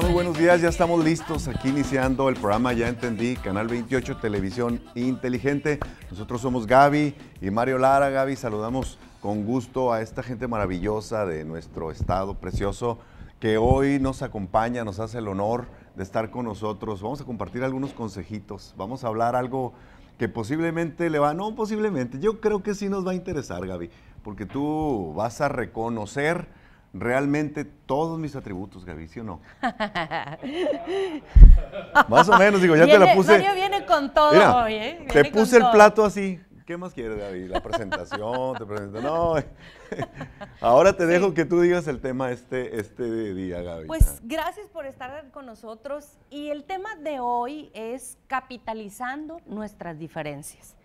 Muy buenos días, ya estamos listos aquí iniciando el programa Ya Entendí, Canal 28, Televisión Inteligente. Nosotros somos Gaby y Mario Lara. Gaby, saludamos con gusto a esta gente maravillosa de nuestro estado precioso que hoy nos acompaña, nos hace el honor de estar con nosotros. Vamos a compartir algunos consejitos, vamos a hablar algo que posiblemente le va, no posiblemente, yo creo que sí nos va a interesar, Gaby, porque tú vas a reconocer realmente todos mis atributos, Gaby, ¿sí o no? más o menos, digo, ya te la puse. Mario viene con todo hoy, ¿eh? te puse el plato así. ¿Qué más quieres, Gaby? La presentación, te presento. No, ahora te dejo que tú digas el tema este, este día, Gaby. Pues gracias por estar con nosotros. Y el tema de hoy es capitalizando nuestras diferencias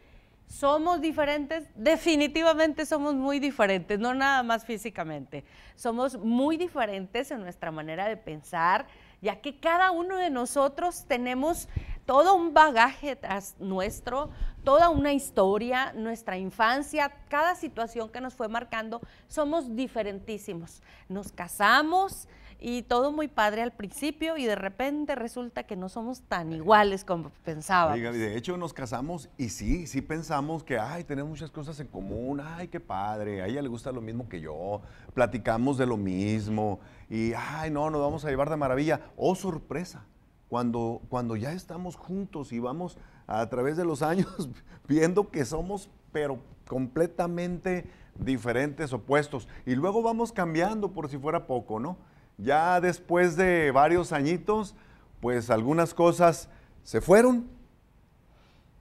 somos diferentes, definitivamente somos muy diferentes, no nada más físicamente, somos muy diferentes en nuestra manera de pensar, ya que cada uno de nosotros tenemos todo un bagaje tras nuestro, toda una historia, nuestra infancia, cada situación que nos fue marcando, somos diferentísimos. Nos casamos y todo muy padre al principio y de repente resulta que no somos tan iguales como pensábamos. de hecho nos casamos y sí, sí pensamos que, ay, tenemos muchas cosas en común, ay, qué padre, a ella le gusta lo mismo que yo, platicamos de lo mismo y, ay, no, nos vamos a llevar de maravilla. Oh, sorpresa cuando, cuando ya estamos juntos y vamos a través de los años viendo que somos, pero completamente diferentes, opuestos. Y luego vamos cambiando por si fuera poco, ¿no? Ya después de varios añitos, pues algunas cosas se fueron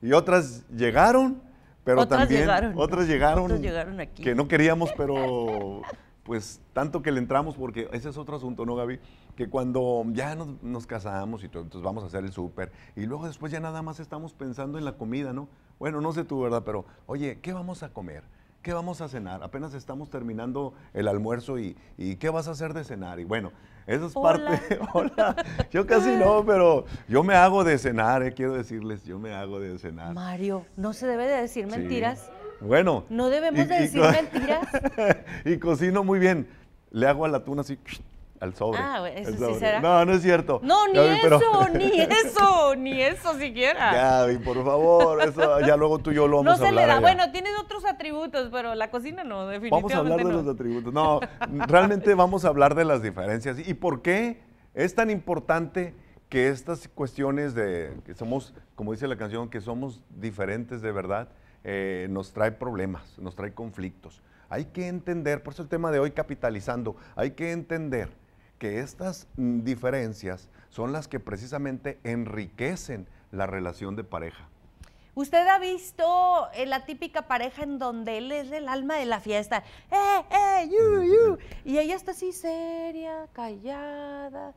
y otras llegaron, pero también otras llegaron, llegaron que no queríamos, pero pues tanto que le entramos, porque ese es otro asunto, ¿no, Gaby? Que cuando ya nos, casamos y entonces vamos a hacer el súper, y luego después ya nada más estamos pensando en la comida, ¿no? Bueno, no sé tú, ¿verdad? Pero, oye, ¿qué vamos a comer? ¿Qué vamos a cenar? Apenas estamos terminando el almuerzo y, ¿qué vas a hacer de cenar? Y bueno, eso es parte. Hola. Yo casi no, pero yo me hago de cenar, eh, quiero decirles, yo me hago de cenar. Mario, no se debe de decir mentiras. Bueno. No debemos de decir mentiras. y cocino muy bien. Le hago a la tuna así al sobre. Ah, eso sí será. No, no es cierto. No, ni eso, ni eso, ni eso siquiera. Gaby, por favor, eso ya luego tú y yo lo vamos no a hablar. No se le da. Bueno, tienes otros atributos, pero la cocina no, definitivamente Vamos a hablar de los atributos. No, realmente vamos a hablar de las diferencias y por qué es tan importante que estas cuestiones de que somos, como dice la canción, que somos diferentes de verdad. Eh, nos trae problemas, nos trae conflictos. Hay que entender, por eso el tema de hoy capitalizando, hay que entender que estas mm, diferencias son las que precisamente enriquecen la relación de pareja. Usted ha visto eh, la típica pareja en donde él es el alma de la fiesta. ¡Eh, eh, you! Y ella está así seria, callada,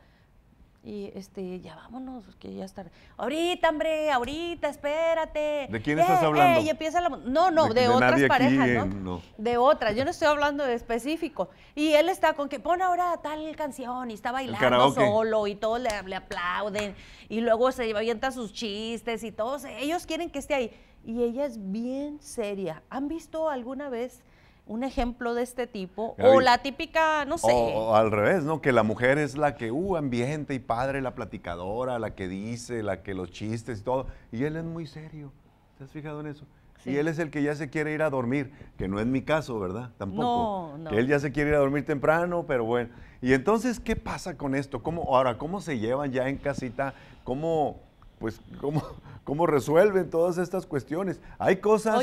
y este, ya vámonos, que ya está. Ahorita, hombre, ahorita, espérate. ¿De quién estás eh, hablando? No, no, de, otras parejas, ¿no? De otras, yo no estoy hablando de específico. Y él está con que pon ahora tal canción y está bailando solo y todos le, le, aplauden y luego se avienta sus chistes y todos. Ellos quieren que esté ahí. Y ella es bien seria. ¿Han visto alguna vez un ejemplo de este tipo o la típica, no sé. O, al revés, ¿no? Que la mujer es la que, uh, ambiente y padre, la platicadora, la que dice, la que los chistes y todo. Y él es muy serio. ¿Te has fijado en eso? Y él es el que ya se quiere ir a dormir, que no es mi caso, ¿verdad? Tampoco. No, no. Que él ya se quiere ir a dormir temprano, pero bueno. Y entonces, ¿qué pasa con esto? ¿Cómo, ahora, ¿cómo se llevan ya en casita? ¿Cómo, pues cómo, cómo resuelven todas estas cuestiones. Hay cosas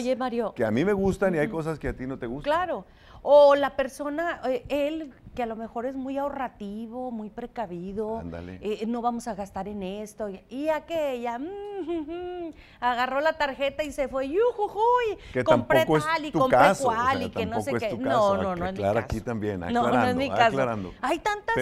que a mí me gustan y hay cosas que a ti no te gustan. Claro. O la persona, eh, él que a lo mejor es muy ahorrativo, muy precavido, eh, no vamos a gastar en esto. Y aquella, mm, agarró la tarjeta y se fue, yujujuy, compré tal y compré cual y que no sé qué. No, no, no, Claro, aquí también, no, no es aclarando. Hay tantas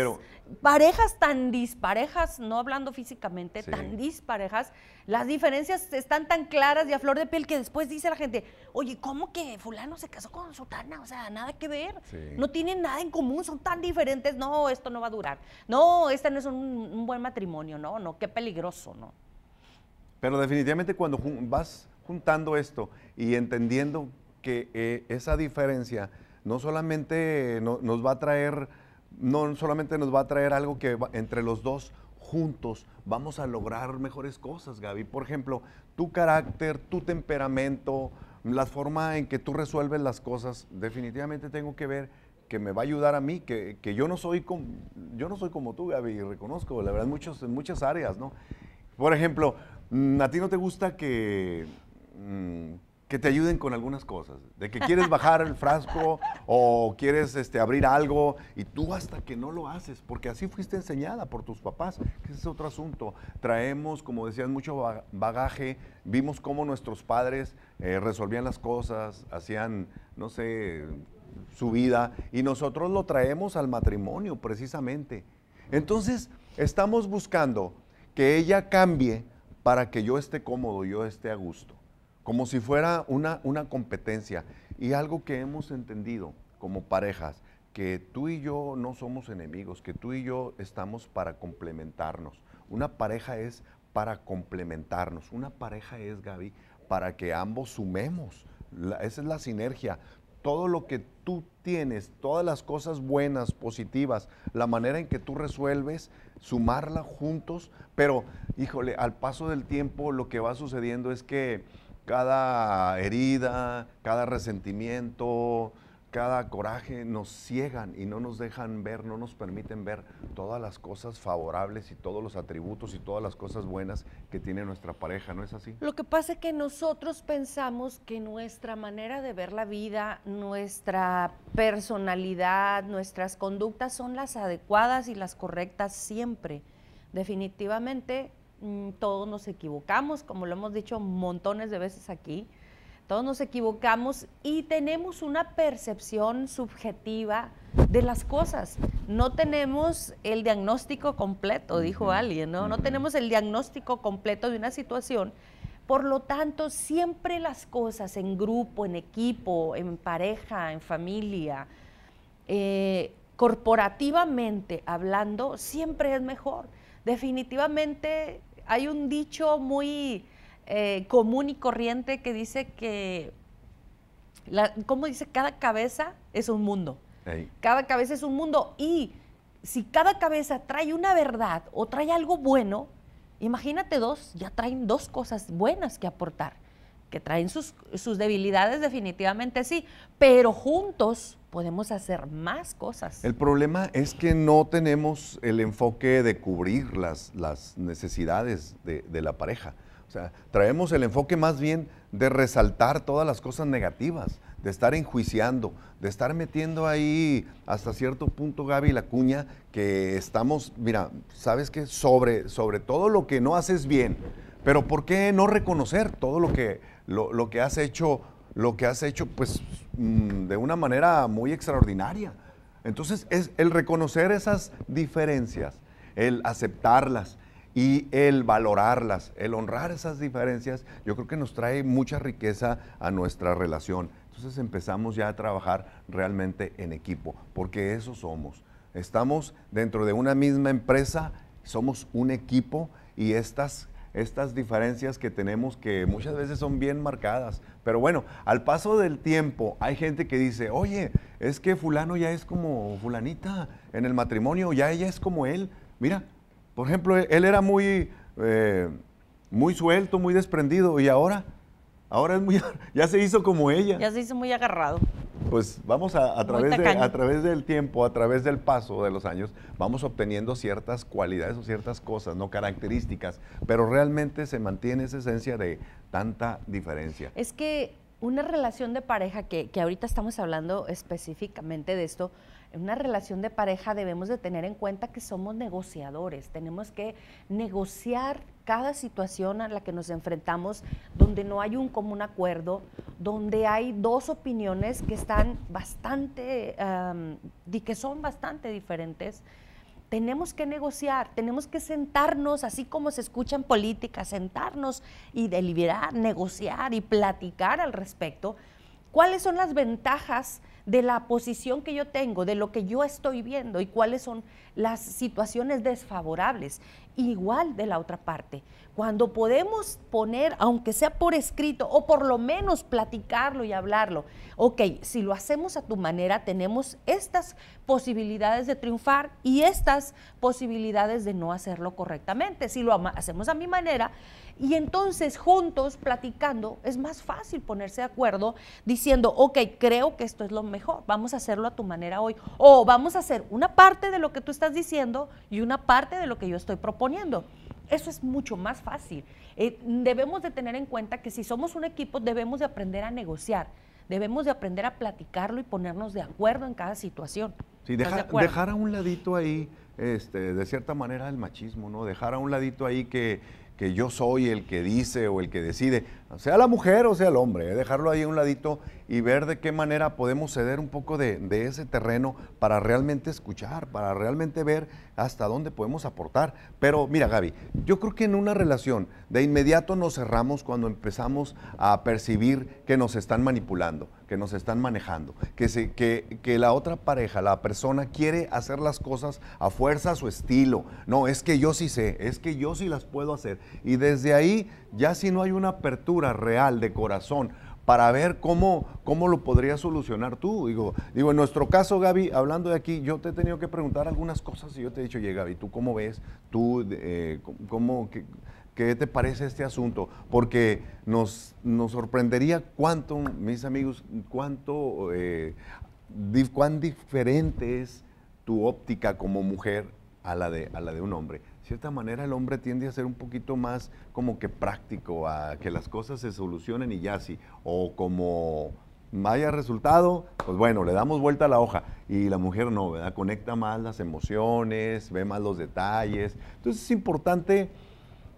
parejas tan disparejas, no hablando físicamente, tan disparejas, las diferencias están tan claras y a flor de piel que después dice la gente, oye, ¿cómo que fulano se casó con Sutana? O sea, nada que ver, no tienen nada en común, son tan diferentes, no, esto no va a durar, no, este no es un, buen matrimonio, no, no, qué peligroso, no. Pero definitivamente cuando vas juntando esto y entendiendo que eh, esa diferencia no solamente nos va a traer, no solamente nos va a traer algo que entre los dos juntos vamos a lograr mejores cosas, Gaby. Por ejemplo, tu carácter, tu temperamento, la forma en que tú resuelves las cosas, definitivamente tengo que ver que me va a ayudar a mí, que, yo, no soy com, yo no soy como tú, Gaby, y reconozco, la verdad, en, muchos, en muchas áreas, ¿no? Por ejemplo, mm, a ti no te gusta que, mm, que te ayuden con algunas cosas, de que quieres bajar el frasco o quieres este, abrir algo y tú hasta que no lo haces, porque así fuiste enseñada por tus papás, que ese es otro asunto. Traemos, como decías, mucho bagaje, vimos cómo nuestros padres eh, resolvían las cosas, hacían, no sé, su vida y nosotros lo traemos al matrimonio precisamente. Entonces, estamos buscando que ella cambie para que yo esté cómodo, yo esté a gusto, como si fuera una, una competencia. Y algo que hemos entendido como parejas, que tú y yo no somos enemigos, que tú y yo estamos para complementarnos. Una pareja es para complementarnos, una pareja es, Gaby, para que ambos sumemos. esa es la sinergia. Todo lo que tú tienes, todas las cosas buenas, positivas, la manera en que tú resuelves, sumarla juntos, pero híjole, al paso del tiempo lo que va sucediendo es que cada herida, cada resentimiento, cada coraje nos ciegan y no nos dejan ver, no nos permiten ver todas las cosas favorables y todos los atributos y todas las cosas buenas que tiene nuestra pareja, ¿no es así? Lo que pasa es que nosotros pensamos que nuestra manera de ver la vida, nuestra personalidad, nuestras conductas son las adecuadas y las correctas siempre. Definitivamente mm, todos nos equivocamos, como lo hemos dicho montones de veces aquí todos nos equivocamos y tenemos una percepción subjetiva de las cosas. No tenemos el diagnóstico completo, dijo alguien, ¿no? No tenemos el diagnóstico completo de una situación. Por lo tanto, siempre las cosas en grupo, en equipo, en pareja, en familia, eh, corporativamente hablando, siempre es mejor. Definitivamente hay un dicho muy eh, común y corriente que dice que, como ¿cómo dice? Cada cabeza es un mundo. Cada cabeza es un mundo y si cada cabeza trae una verdad o trae algo bueno, imagínate dos, ya traen dos cosas buenas que aportar, que traen sus, debilidades definitivamente sí, pero juntos podemos hacer más cosas. El problema es que no tenemos el enfoque de cubrir las, necesidades de la pareja traemos el enfoque más bien de resaltar todas las cosas negativas, de estar enjuiciando, de estar metiendo ahí hasta cierto punto, Gaby, la cuña, que estamos, mira, ¿sabes qué? Sobre, sobre todo lo que no haces bien, pero ¿por qué no reconocer todo lo que, que has hecho, lo que has hecho, pues, mm, de una manera muy extraordinaria? Entonces, es el reconocer esas diferencias, el aceptarlas, y el valorarlas, el honrar esas diferencias, yo creo que nos trae mucha riqueza a nuestra relación. Entonces empezamos ya a trabajar realmente en equipo, porque eso somos. Estamos dentro de una misma empresa, somos un equipo y estas estas diferencias que tenemos que muchas veces son bien marcadas. Pero bueno, al paso del tiempo hay gente que dice, oye, es que fulano ya es como fulanita en el matrimonio, ya ella es como él. Mira, por ejemplo, él era muy, eh, muy suelto, muy desprendido, y ahora, ahora es muy, ya se hizo como ella. Ya se hizo muy agarrado. Pues vamos a, a través de, a través del tiempo, a través del paso de los años, vamos obteniendo ciertas cualidades o ciertas cosas, no características, pero realmente se mantiene esa esencia de tanta diferencia. Es que una relación de pareja, que, que ahorita estamos hablando específicamente de esto, en una relación de pareja debemos de tener en cuenta que somos negociadores, tenemos que negociar cada situación a la que nos enfrentamos donde no hay un común acuerdo, donde hay dos opiniones que están bastante, que son bastante diferentes. Tenemos que negociar, tenemos que sentarnos, así como se escucha en política, sentarnos y deliberar, negociar y platicar al respecto. ¿Cuáles son las ventajas? de la posición que yo tengo, de lo que yo estoy viendo y cuáles son las situaciones desfavorables. Igual de la otra parte, cuando podemos poner, aunque sea por escrito o por lo menos platicarlo y hablarlo, ok, si lo hacemos a tu manera, tenemos estas posibilidades de triunfar y estas posibilidades de no hacerlo correctamente. Si lo hacemos a mi manera, y entonces juntos, platicando, es más fácil ponerse de acuerdo diciendo, ok, creo que esto es lo mejor, vamos a hacerlo a tu manera hoy. O vamos a hacer una parte de lo que tú estás diciendo y una parte de lo que yo estoy proponiendo. Eso es mucho más fácil. Eh, debemos de tener en cuenta que si somos un equipo debemos de aprender a negociar, debemos de aprender a platicarlo y ponernos de acuerdo en cada situación. Sí, dejar a un ladito ahí, este, de cierta manera, el machismo, ¿no? Dejar a un ladito ahí que que yo soy el que dice o el que decide, sea la mujer o sea el hombre, ¿eh? dejarlo ahí a un ladito y ver de qué manera podemos ceder un poco de, de, ese terreno para realmente escuchar, para realmente ver hasta dónde podemos aportar. Pero mira Gaby, yo creo que en una relación de inmediato nos cerramos cuando empezamos a percibir que nos están manipulando, que nos están manejando, que, que, que la otra pareja, la persona quiere hacer las cosas a fuerza a su estilo. No, es que yo sí sé, es que yo sí las puedo hacer y desde ahí, ya si no hay una apertura real de corazón para ver cómo, lo podrías solucionar tú. Digo, en nuestro caso, Gaby, hablando de aquí, yo te he tenido que preguntar algunas cosas y yo te he dicho, oye, Gaby, ¿tú cómo ves? ¿Tú eh, cómo, qué, te parece este asunto? Porque nos, sorprendería cuánto, mis amigos, cuánto, eh, cuán diferente es tu óptica como mujer a la de, a la de un hombre de cierta manera el hombre tiende a ser un poquito más como que práctico, a que las cosas se solucionen y ya sí, o como haya resultado, pues bueno, le damos vuelta a la hoja. Y la mujer no, ¿verdad? Conecta más las emociones, ve más los detalles. Entonces es importante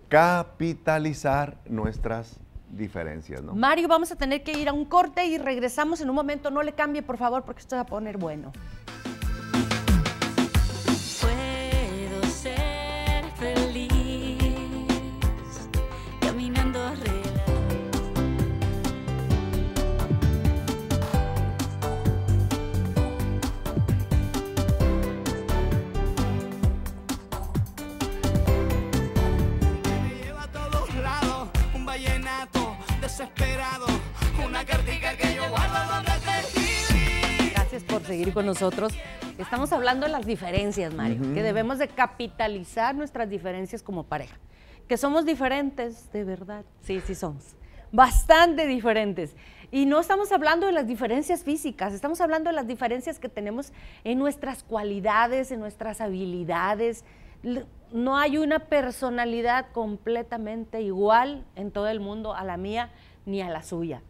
capitalizar nuestras diferencias, ¿no? Mario, vamos a tener que ir a un corte y regresamos en un momento. No le cambie, por favor, porque esto va a poner bueno. con nosotros. Estamos hablando de las diferencias, Mario, que debemos de capitalizar nuestras diferencias como pareja. Que somos diferentes, de verdad. Sí, sí somos. Bastante diferentes. Y no estamos hablando de las diferencias físicas, estamos hablando de las diferencias que tenemos en nuestras cualidades, en nuestras habilidades. No hay una personalidad completamente igual en todo el mundo a la mía ni a la suya.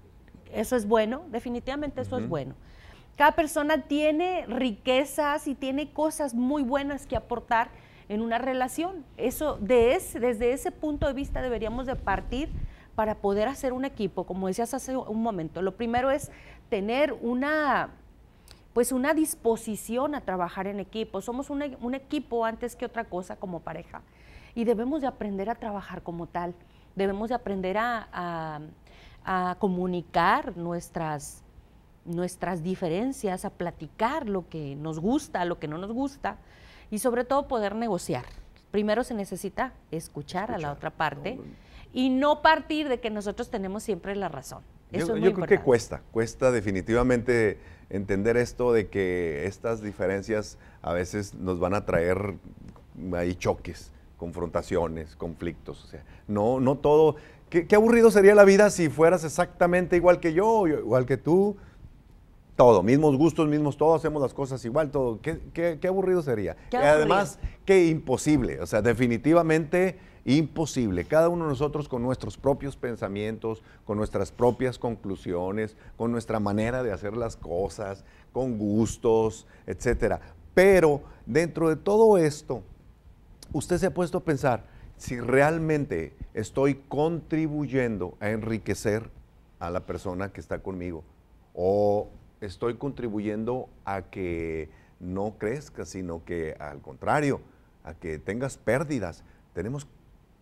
Eso es bueno, definitivamente eso es bueno. Cada persona tiene riquezas y tiene cosas muy buenas que aportar en una relación. Eso desde ese punto de vista deberíamos de partir para poder hacer un equipo, como decías hace un momento. Lo primero es tener una pues una disposición a trabajar en equipo. Somos un, e, equipo antes que otra cosa como pareja y debemos de aprender a trabajar como tal. Debemos de aprender a comunicar nuestras, nuestras diferencias, a platicar lo que nos gusta, lo que no nos gusta y sobre todo poder negociar. Primero se necesita escuchar, a la otra parte y no partir de que nosotros tenemos siempre la razón. Eso yo, es muy yo creo que cuesta, cuesta definitivamente entender esto de que estas diferencias a veces nos van a traer ahí choques, confrontaciones, conflictos. O sea, no, no todo. Qué, qué aburrido sería la vida si fueras exactamente igual que yo, igual que tú. Todo, mismos gustos, mismos todo, hacemos las cosas igual, todo. Qué, aburrido sería. Y eh, Además, qué imposible, o sea, definitivamente imposible. Cada uno de nosotros con nuestros propios pensamientos, con nuestras propias conclusiones, con nuestra manera de hacer las cosas, con gustos, etcétera. Pero dentro de todo esto, usted se ha puesto a pensar si realmente estoy contribuyendo a enriquecer a la persona que está conmigo o estoy contribuyendo a que no crezca sino que al contrario, a que tengas pérdidas. Tenemos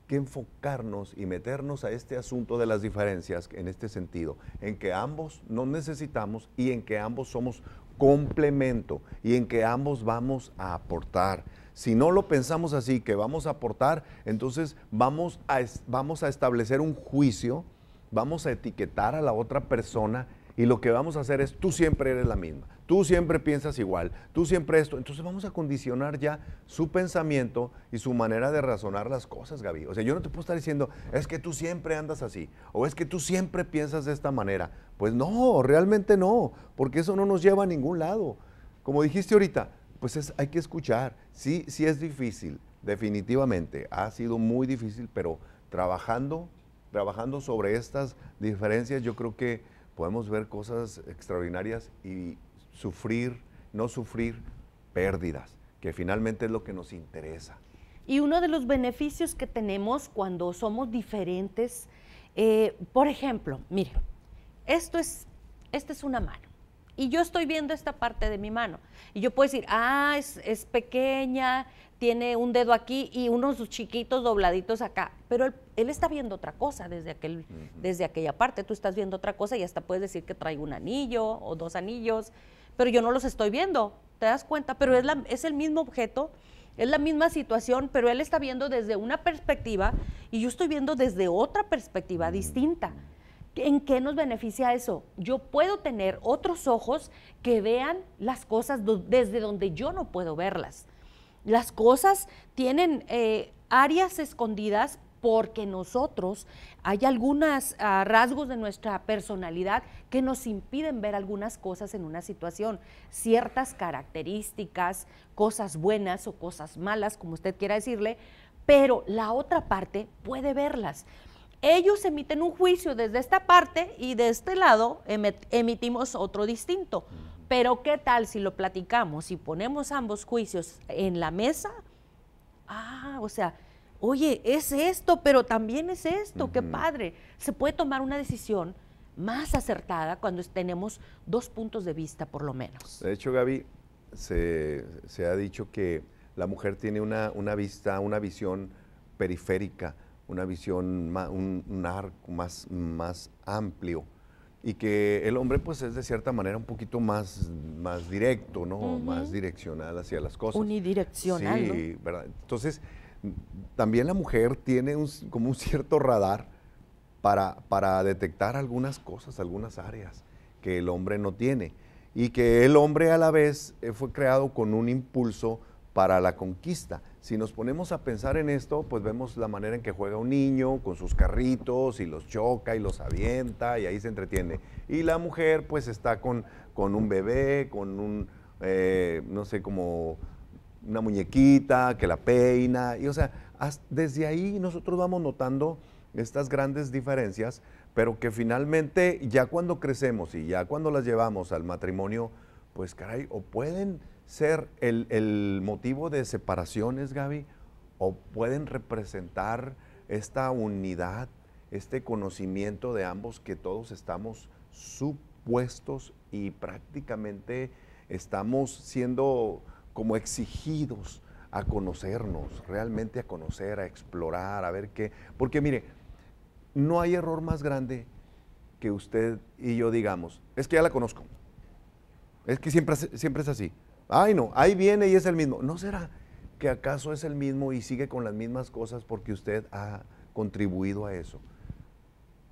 que enfocarnos y meternos a este asunto de las diferencias en este sentido, en que ambos nos necesitamos y en que ambos somos complemento y en que ambos vamos a aportar. Si no lo pensamos así, que vamos a aportar, entonces vamos a, vamos a establecer un juicio, vamos a etiquetar a la otra persona y lo que vamos a hacer es, tú siempre eres la misma, tú siempre piensas igual, tú siempre esto. Entonces vamos a condicionar ya su pensamiento y su manera de razonar las cosas, Gaby. O sea, yo no te puedo estar diciendo, es que tú siempre andas así, o es que tú siempre piensas de esta manera. Pues no, realmente no, porque eso no nos lleva a ningún lado. Como dijiste ahorita, pues es, hay que escuchar. Sí, sí es difícil, definitivamente. Ha sido muy difícil, pero trabajando, trabajando sobre estas diferencias, yo creo que podemos ver cosas extraordinarias y sufrir, no sufrir pérdidas, que finalmente es lo que nos interesa. Y uno de los beneficios que tenemos cuando somos diferentes, eh, por ejemplo, mire, esto es, esta es una mano. Y yo estoy viendo esta parte de mi mano. Y yo puedo decir, ah, es, pequeña, tiene un dedo aquí y unos chiquitos dobladitos acá. Pero él, está viendo otra cosa desde, aquel, desde aquella parte. Tú estás viendo otra cosa y hasta puedes decir que traigo un anillo o dos anillos, pero yo no los estoy viendo. ¿Te das cuenta? Pero es, es el mismo objeto, es la misma situación, pero él está viendo desde una perspectiva y yo estoy viendo desde otra perspectiva distinta. ¿En qué nos beneficia eso? Yo puedo tener otros ojos que vean las cosas desde donde yo no puedo verlas. Las cosas tienen eh, áreas escondidas porque nosotros hay algunos ah, rasgos de nuestra personalidad que nos impiden ver algunas cosas en una situación, ciertas características, cosas buenas o cosas malas, como usted quiera decirle, pero la otra parte puede verlas ellos emiten un juicio desde esta parte y de este lado emitimos otro distinto. Pero ¿qué tal si lo platicamos y ponemos ambos juicios en la mesa? Ah, o sea, oye, es esto, pero también es esto, qué padre. Se puede tomar una decisión más acertada cuando tenemos dos puntos de vista, por lo menos. De hecho, Gaby, se, ha dicho que la mujer tiene una vista, una visión periférica una visión, un, arco más, más amplio y que el hombre pues es de cierta manera un poquito más, más directo, ¿no? Más direccional hacia las cosas. Unidireccional. Sí, Entonces, también la mujer tiene como un cierto radar para, para detectar algunas cosas, algunas áreas que el hombre no tiene. Y que el hombre a la vez eh, fue creado con un impulso para la conquista. Si nos ponemos a pensar en esto, pues vemos la manera en que juega un niño con sus carritos y los choca y los avienta y ahí se entretiene. Y la mujer pues está con, con un bebé, con un, eh, no sé, como una muñequita que la peina. Y o sea, desde ahí nosotros vamos notando estas grandes diferencias, pero que finalmente ya cuando crecemos y ya cuando las llevamos al matrimonio, pues caray, o pueden ser el, motivo de separaciones, Gaby, o pueden representar esta unidad, este conocimiento de ambos que todos estamos supuestos y prácticamente estamos siendo como exigidos a conocernos, realmente a conocer, a explorar, a ver qué. Porque mire, no hay error más grande que usted y yo digamos, es que ya la conozco. Es que siempre, siempre es así. Ay, no, ahí viene y es el mismo. ¿No será que acaso es el mismo y sigue con las mismas cosas porque usted ha contribuido a eso?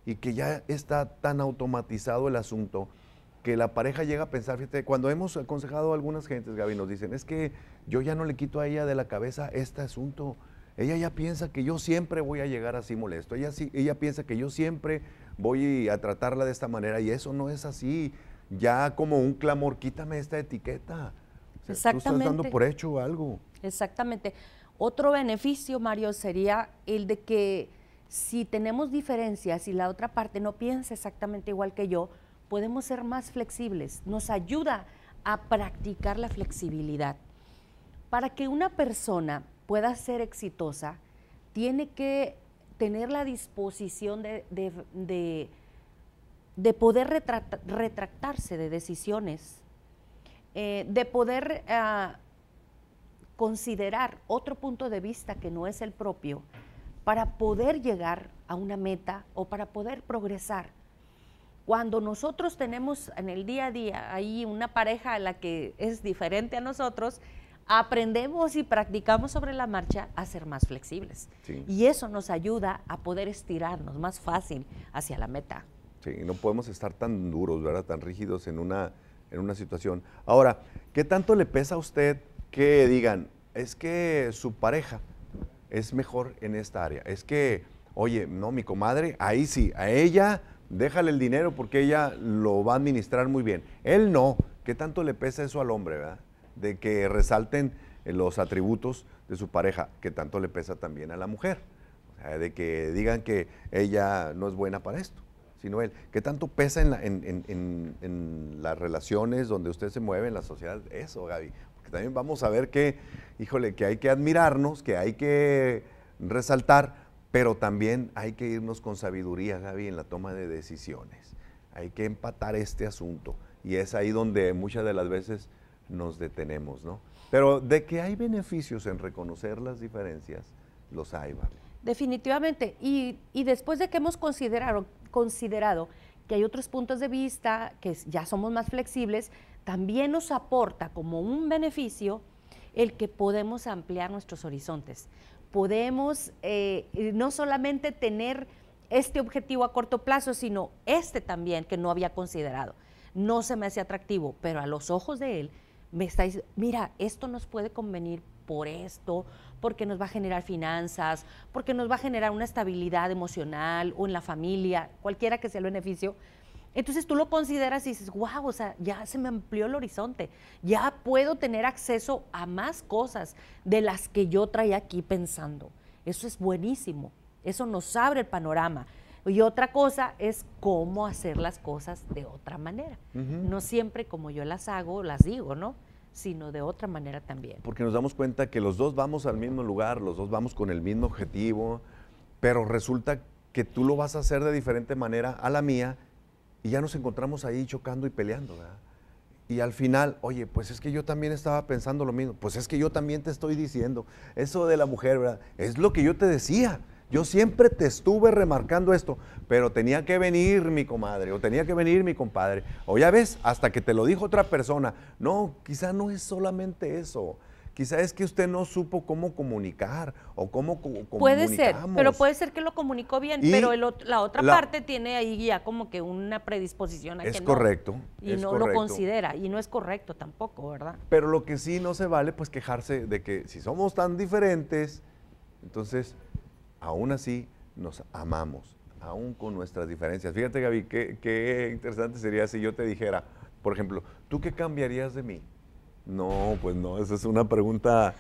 Y que ya está tan automatizado el asunto que la pareja llega a pensar, fíjate, cuando hemos aconsejado a algunas gentes, Gaby, nos dicen, es que yo ya no le quito a ella de la cabeza este asunto. Ella ya piensa que yo siempre voy a llegar así molesto. Ella, ella piensa que yo siempre voy a tratarla de esta manera y eso no es así. Ya como un clamor, quítame esta etiqueta. Exactamente. dando por hecho algo. Exactamente. Otro beneficio, Mario, sería el de que si tenemos diferencias y la otra parte no piensa exactamente igual que yo, podemos ser más flexibles. Nos ayuda a practicar la flexibilidad. Para que una persona pueda ser exitosa, tiene que tener la disposición de, de, de poder retractarse de decisiones eh, de poder eh, considerar otro punto de vista que no es el propio para poder llegar a una meta o para poder progresar. Cuando nosotros tenemos en el día a día ahí una pareja a la que es diferente a nosotros, aprendemos y practicamos sobre la marcha a ser más flexibles. Y eso nos ayuda a poder estirarnos más fácil hacia la meta. Sí, no podemos estar tan duros, ¿verdad? Tan rígidos en una en una situación. Ahora, ¿qué tanto le pesa a usted que digan, es que su pareja es mejor en esta área? Es que, oye, no, mi comadre, ahí sí, a ella déjale el dinero porque ella lo va a administrar muy bien. Él no. ¿Qué tanto le pesa eso al hombre, verdad? De que resalten eh, los atributos de su pareja, ¿Qué tanto le pesa también a la mujer. O sea, de que digan que ella no es buena para esto sino él. ¿Qué tanto pesa en, las relaciones donde usted se mueve, en la sociedad? Eso, Gaby. Porque también vamos a ver que, híjole, que hay que admirarnos, que hay que resaltar, pero también hay que irnos con sabiduría, Gaby, en la toma de decisiones. Hay que empatar este asunto. Y es ahí donde muchas de las veces nos detenemos, ¿no? Pero de que hay beneficios en reconocer las diferencias, los hay, Gaby. Definitivamente. Y, después de que hemos considerado, considerado que hay otros puntos de vista, que ya somos más flexibles, también nos aporta como un beneficio el que podemos ampliar nuestros horizontes. Podemos eh, no solamente tener este objetivo a corto plazo, sino este también que no había considerado. No se me hace atractivo, pero a los ojos de él me diciendo, mira, esto nos puede convenir por esto, porque nos va a generar finanzas, porque nos va a generar una estabilidad emocional o en la familia, cualquiera que sea el beneficio. Entonces tú lo consideras y dices, wow, o sea, ya se me amplió el horizonte, ya puedo tener acceso a más cosas de las que yo traía aquí pensando. Eso es buenísimo, eso nos abre el panorama. Y otra cosa es cómo hacer las cosas de otra manera, no siempre como yo las hago, las digo, ¿no? sino de otra manera también. Porque nos damos cuenta que los dos vamos al mismo lugar, los dos vamos con el mismo objetivo, pero resulta que tú lo vas a hacer de diferente manera a la mía y ya nos encontramos ahí chocando y peleando, ¿verdad? Y al final, oye, pues es que yo también estaba pensando lo mismo, pues es que yo también te estoy diciendo, eso de la mujer, ¿verdad? Es lo que yo te decía, yo siempre te estuve remarcando esto, pero tenía que venir mi comadre o tenía que venir mi compadre. O ya ves, hasta que te lo dijo otra persona. No, quizá no es solamente eso. Quizá es que usted no supo cómo comunicar o cómo Puede ser, pero puede ser que lo comunicó bien, pero la otra parte tiene ahí ya como que una predisposición a es correcto. y no lo considera, y no es correcto tampoco, ¿verdad? Pero lo que sí no se vale, pues quejarse de que si somos tan diferentes, entonces aún así nos amamos, aún con nuestras diferencias. Fíjate, Gaby, qué, qué interesante sería si yo te dijera, por ejemplo, ¿tú qué cambiarías de mí? No, pues no, esa es una pregunta.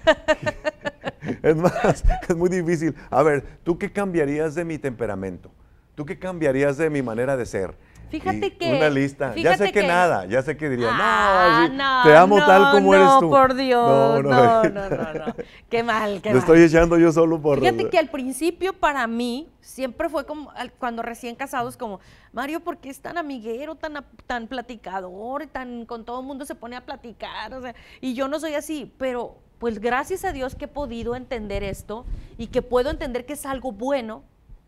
es más, es muy difícil. A ver, ¿tú qué cambiarías de mi temperamento? ¿Tú qué cambiarías de mi manera de ser? Fíjate que. Una lista. ya sé que, nada, ya sé que diría, no, ah, te amo tal como eres tú. No, por Dios. No, no, no, no. Qué mal, qué Lo estoy echando yo solo por. Fíjate que al principio para mí siempre fue como, cuando recién casados, como, Mario, ¿por qué es tan amiguero, tan, tan platicador, tan con todo el mundo se pone a platicar? y yo no soy así, pero pues gracias a Dios que he podido entender esto y que puedo entender que es algo bueno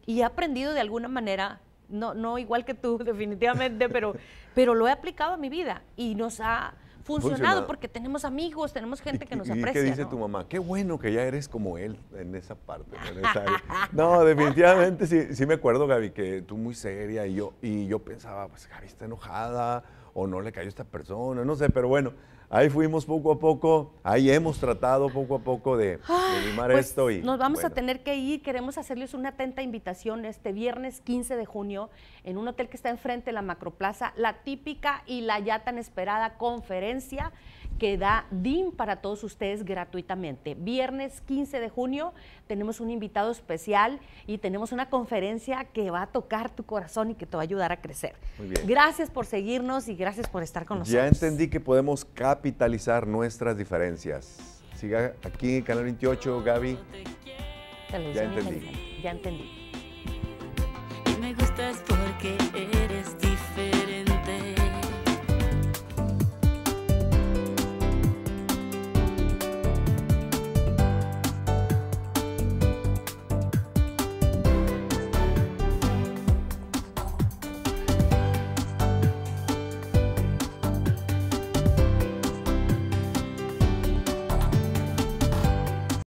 y he aprendido de alguna manera no, no igual que tú definitivamente, pero, pero lo he aplicado a mi vida y nos ha funcionado, porque tenemos amigos, tenemos gente que nos aprecia. ¿Y dice tu mamá? Qué bueno que ya eres como él en esa parte. no, definitivamente sí, sí me acuerdo, Gaby, que tú muy seria y yo, y yo pensaba, pues Gaby está enojada o no le cayó esta persona, no sé, pero bueno, ahí fuimos poco a poco, ahí hemos tratado poco a poco de, animar pues, esto. nos vamos a tener que ir, queremos hacerles una atenta invitación este viernes 15 de junio en un hotel que está enfrente de la Macroplaza, la típica y la ya tan esperada conferencia que da DIM para todos ustedes gratuitamente. Viernes 15 de junio tenemos un invitado especial y tenemos una conferencia que va a tocar tu corazón y que te va a ayudar a crecer. Muy bien. Gracias por seguirnos y gracias por estar con nosotros. Ya entendí que podemos capitalizar nuestras diferencias. Siga aquí en Canal 28, Gaby. ya entendí. Ya entendí.